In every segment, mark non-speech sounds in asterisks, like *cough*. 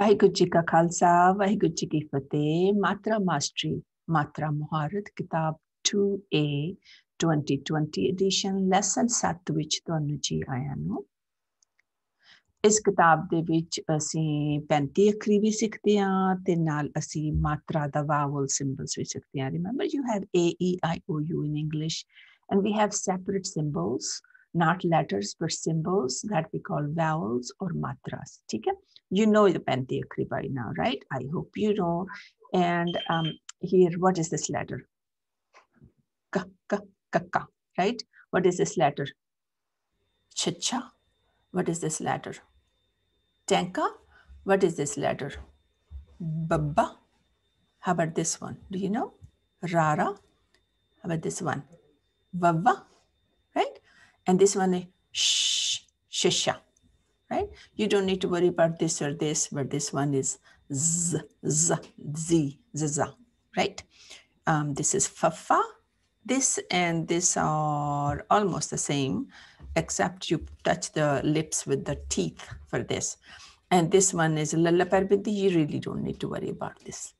ਵਾਹਿਗੁਰੂ ਜੀ ਕਾ ਖਾਲਸਾ ਵਾਹਿਗੁਰੂ ਜੀ ਕੀ ਫਤਿਹ ਮਾਤਰਾ ਮਾਸਟਰੀ ਮਾਤਰਾ ਮੁਹਾਰਤ ਕਿਤਾਬ 2A 2020 ਐਡੀਸ਼ਨ ਲੈਸਨ 7 ਵਿੱਚ ਤੁਹਾਨੂੰ ਜੀ ਆਇਆਂ ਨੂੰ ਇਸ ਕਿਤਾਬ ਦੇ ਵਿੱਚ ਅਸੀਂ 35 ਅੱਖਰੀ ਵੀ ਸਿੱਖਦੇ ਹਾਂ ਤੇ ਨਾਲ ਅਸੀਂ ਮਾਤਰਾ ਦਾ ਵਾਵਲ ਸਿੰਬਲਸ ਵੀ ਸਿੱਖਦੇ ਹਾਂ remember you have A E I O U in English and we have separate symbols not letters but symbols that we call vowels or matras. Okay? You know the Pantheakri by now, right? I hope you know. And um, here, what is this letter? Ka, ka, ka, ka, right? What is this letter? Cha, What is this letter? Tanka. What is this letter? Babba. How about this one? Do you know? Rara. How about this one? Vava. And this one is sh, shisha, right? You don't need to worry about this or this, but this one is z, z, z, z, z right? Um, this is fafa. This and this are almost the same, except you touch the lips with the teeth for this. And this one is lalaparbindi. You really don't need to worry about this.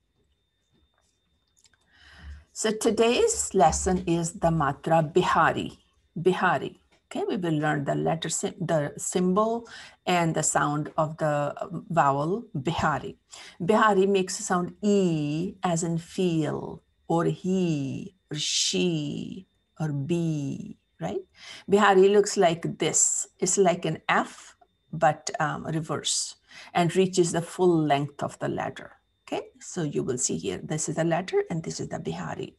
So today's lesson is the matra Bihari. Bihari. Okay, we will learn the letter, the symbol and the sound of the um, vowel Bihari. Bihari makes the sound E as in feel or he or she or be, right? Bihari looks like this. It's like an F, but um, reverse and reaches the full length of the letter. Okay, so you will see here, this is the letter and this is the Bihari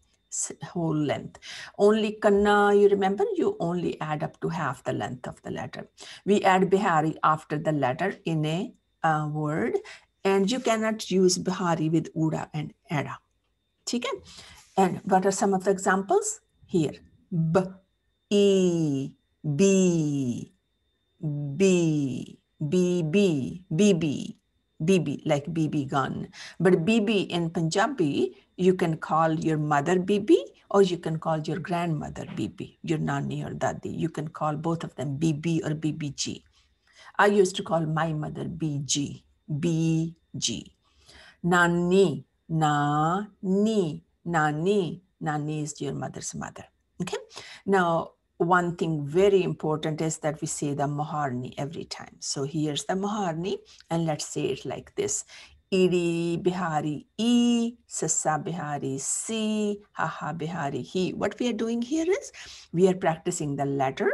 whole length. Only kanna, you remember, you only add up to half the length of the letter. We add bihari after the letter in a uh, word and you cannot use bihari with ura and ada. Okay. And what are some of the examples? Here, b, e, b, b, b, b, b, b. BB, like BB gun. But BB in Punjabi, you can call your mother BB or you can call your grandmother BB, your nanny or dadi. You can call both of them BB or BBG. I used to call my mother BG, BG. Nani, nani, nani, nani is your mother's mother. Okay. Now, one thing very important is that we say the Maharni every time. So here's the Maharni, and let's say it like this. Iri Bihari E, Sasa Bihari C, Haha Bihari He. What we are doing here is we are practicing the letter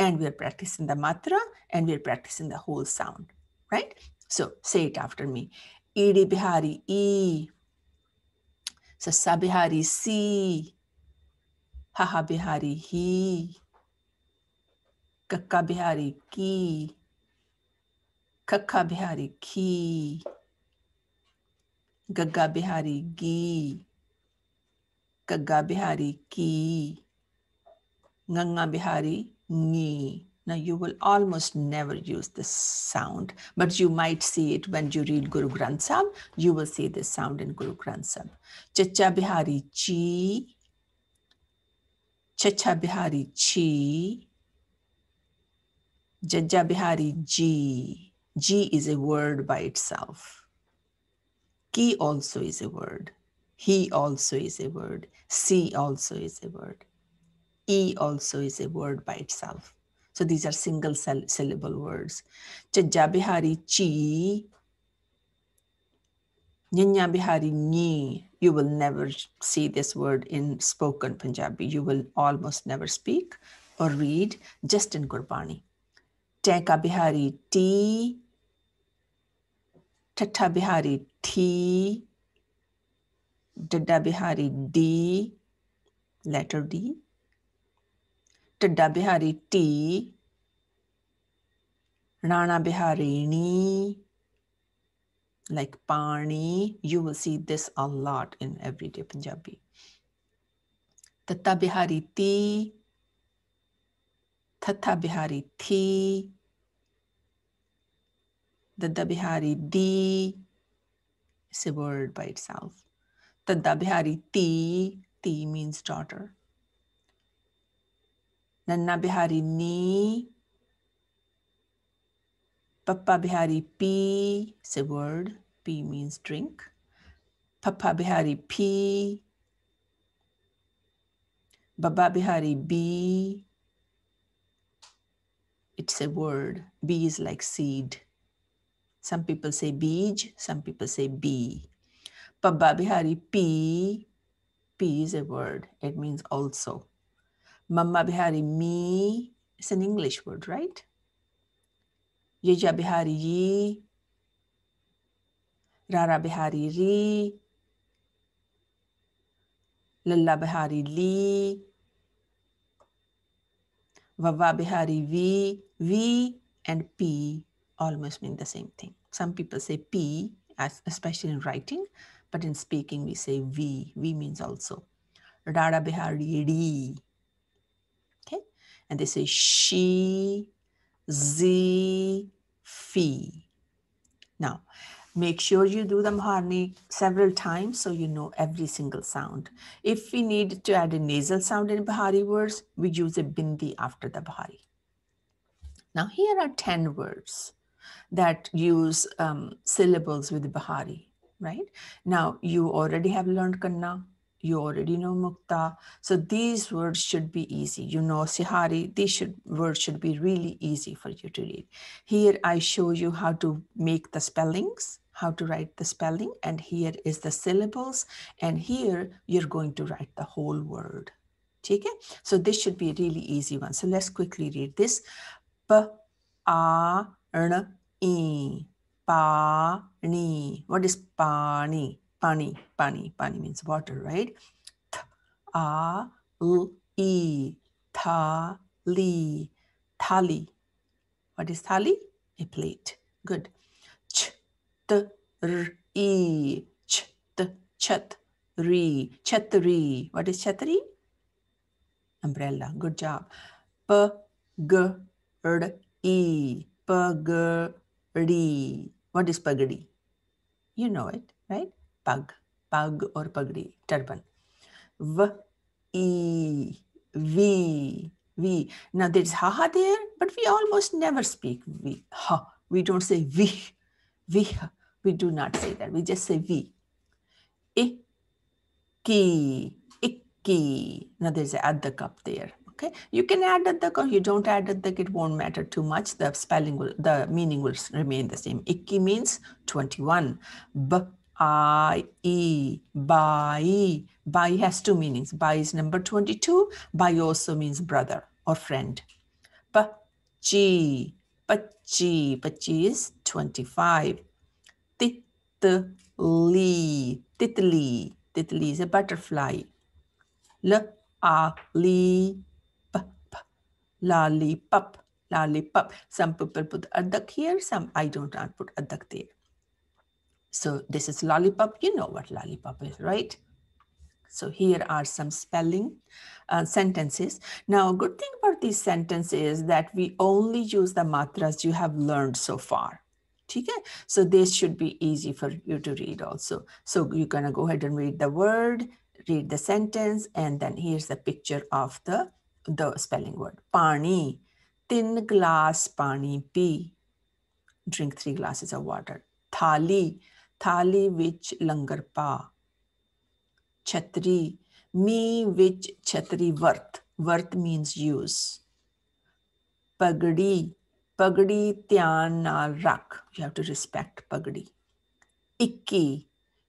and we are practicing the matra and we are practicing the whole sound, right? So say it after me. Iri Bihari E, Sasa Bihari C, Haha Bihari He. कक्का बिहारी की खक्का Bihari Ki. गग्गा Bihari गी गग्गा बिहारी की nganga bihari ni now you will almost never use this sound but you might see it when you read guru granth sahib you will see this sound in guru granth sahib chacha bihari chi chacha bihari chi Jajabihari G. G is a word by itself. Ki also is a word. He also is a word. C also is a word. E also is a word by itself. So these are single syllable words. Jajabihari Chi. Bihari Ni. You will never see this word in spoken Punjabi. You will almost never speak or read just in Gurbani. Tanka Bihari T, Chatta Bihari T, Dadda Bihari D, letter D, Tadda Bihari T, Rana Biharini, like Pani, you will see this a lot in everyday Punjabi. Tatta Bihari T, Thatha Bihari Thi, the dabihari the is a word by itself. The dabihari ti, ti means daughter. Nanna bihari ni, Papa bihari p is a word. P means drink. Papa bihari p, Baba bihari b, it's a word. B is like seed. Some people say beej, some people say "be." Pabba Bihari, P, P is a word. It means also. Mamma Bihari, me, it's an English word, right? Yeja Bihari, ye. Rara Bihari, ri. Lalla Bihari, li. Vava Bihari, vi. V and P almost mean the same thing. Some people say P, especially in writing, but in speaking we say V. V means also. Radha Bihari D. Okay, and they say she, z, fi. Now, make sure you do the Maharani several times so you know every single sound. If we need to add a nasal sound in Bahari words, we use a bindi after the Bahari. Now here are 10 words that use um, syllables with Bihari, right? Now, you already have learned Kanna, you already know Mukta. So these words should be easy. You know Sihari, these should, words should be really easy for you to read. Here I show you how to make the spellings, how to write the spelling, and here is the syllables, and here you're going to write the whole word. ठीक है so this should be really easy one so let's quickly read this प आ ण e ni. What is pani? Pani, pani, pani means water, right? T a l e ta li thali. What is tali? A plate. Good. Ch t r e ch t chat ri chatri. What is chatri? Umbrella. Good job. P g r e p g Pagdi. What is pagdi? You know it, right? Pug, pug or pagdi, turban. V, e, v, v. Now there's haha there, but we almost never speak v. Ha. We don't say v, v. We do not say that. We just say v. Ikki, ikki. Now there's a the cup there. Okay, you can add at the, you don't add at the, it won't matter too much. The spelling will, the meaning will remain the same. Ikki means 21. B I E Bai. Bai has two meanings. Bai is number 22. Bai also means brother or friend. Pachi. Pachi. Pachi is 25. Titli. Titli. Titli is a butterfly. L A Li lollipop, lollipop. Some people put adak here, some I do not put adak there. So this is lollipop. You know what lollipop is, right? So here are some spelling uh, sentences. Now, a good thing about these sentences is that we only use the matras you have learned so far. So this should be easy for you to read. Also, so you're gonna go ahead and read the word, read the sentence and then here's the picture of the the spelling word. Pani, thin glass pani pi. Drink three glasses of water. Thali, thali which langar pa. Chatri, me which chatri vart. Vart means use. Pagdi, pagdi dhyan na rak. You have to respect pagdi. Ikki,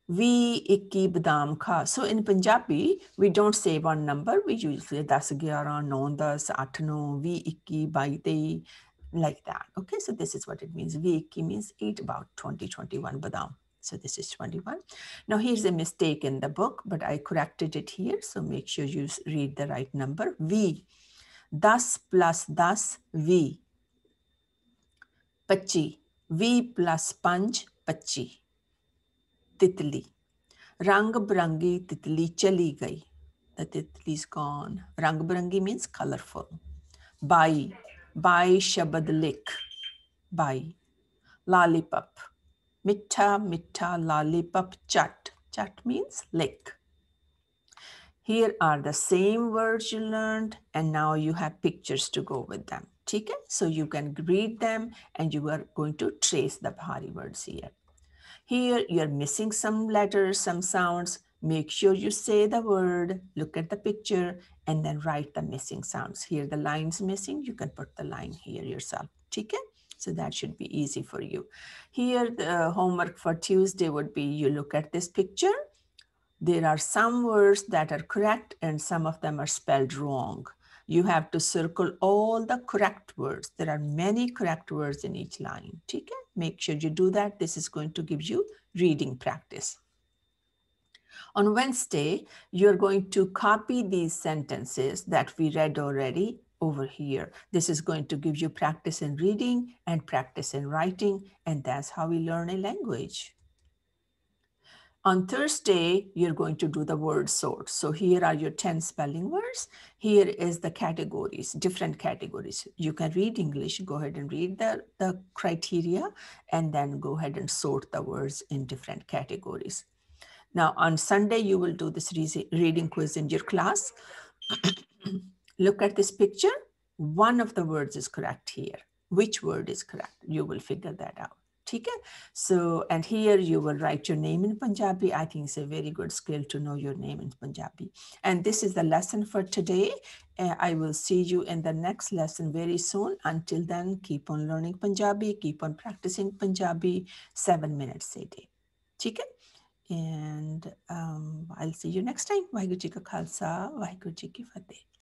20 21 badam kha so in punjabi we don't say one number we usually 10 11 9 10 8 9 20 21 22 like that okay so this is what it means 20 means 8 about 20 21 badam so this is 21 now here's a mistake in the book but i corrected it here so make sure you read the right number v das plus das v pachi v plus 5 pachi तितली rang barangi titli chali gai the titli's gone rang barangi means colorful bai bai shabad lik bai lollipop mitta mitta lollipop chat chat means lake. here are the same words you learned and now you have pictures to go with them ठीक है so you can read them and you are going to trace the भारी words here you're missing some letters, some sounds. Make sure you say the word, look at the picture, and then write the missing sounds. Here the line's missing, you can put the line here yourself. Okay? So that should be easy for you. Here the homework for Tuesday would be you look at this picture. There are some words that are correct and some of them are spelled wrong. You have to circle all the correct words. There are many correct words in each line. Okay? Make sure you do that. This is going to give you reading practice. On Wednesday, you're going to copy these sentences that we read already over here. This is going to give you practice in reading and practice in writing, and that's how we learn a language. On Thursday, you're going to do the word sort. So here are your 10 spelling words. Here is the categories, different categories. You can read English, go ahead and read the, the criteria, and then go ahead and sort the words in different categories. Now on Sunday, you will do this reading quiz in your class. *coughs* Look at this picture. One of the words is correct here. Which word is correct? You will figure that out. Okay, so and here you will write your name in Punjabi I think it's a very good skill to know your name in Punjabi and this is the lesson for today uh, I will see you in the next lesson very soon until then keep on learning Punjabi keep on practicing Punjabi seven minutes a day Chicken. and um, I'll see you next time Waheguru ji का खालसा वाहिगुरु जी